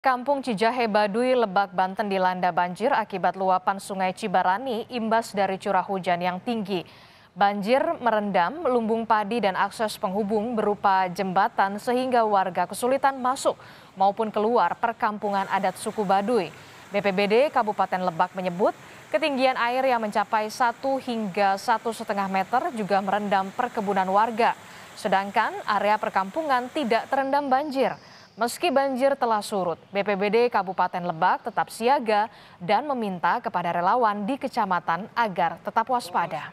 Kampung Cijahe Baduy, Lebak, Banten dilanda banjir akibat luapan sungai Cibarani imbas dari curah hujan yang tinggi. Banjir merendam lumbung padi dan akses penghubung berupa jembatan sehingga warga kesulitan masuk maupun keluar perkampungan adat suku Baduy. BPBD Kabupaten Lebak menyebut ketinggian air yang mencapai 1 hingga 1,5 meter juga merendam perkebunan warga. Sedangkan area perkampungan tidak terendam banjir. Meski banjir telah surut, BPBD Kabupaten Lebak tetap siaga dan meminta kepada relawan di kecamatan agar tetap waspada.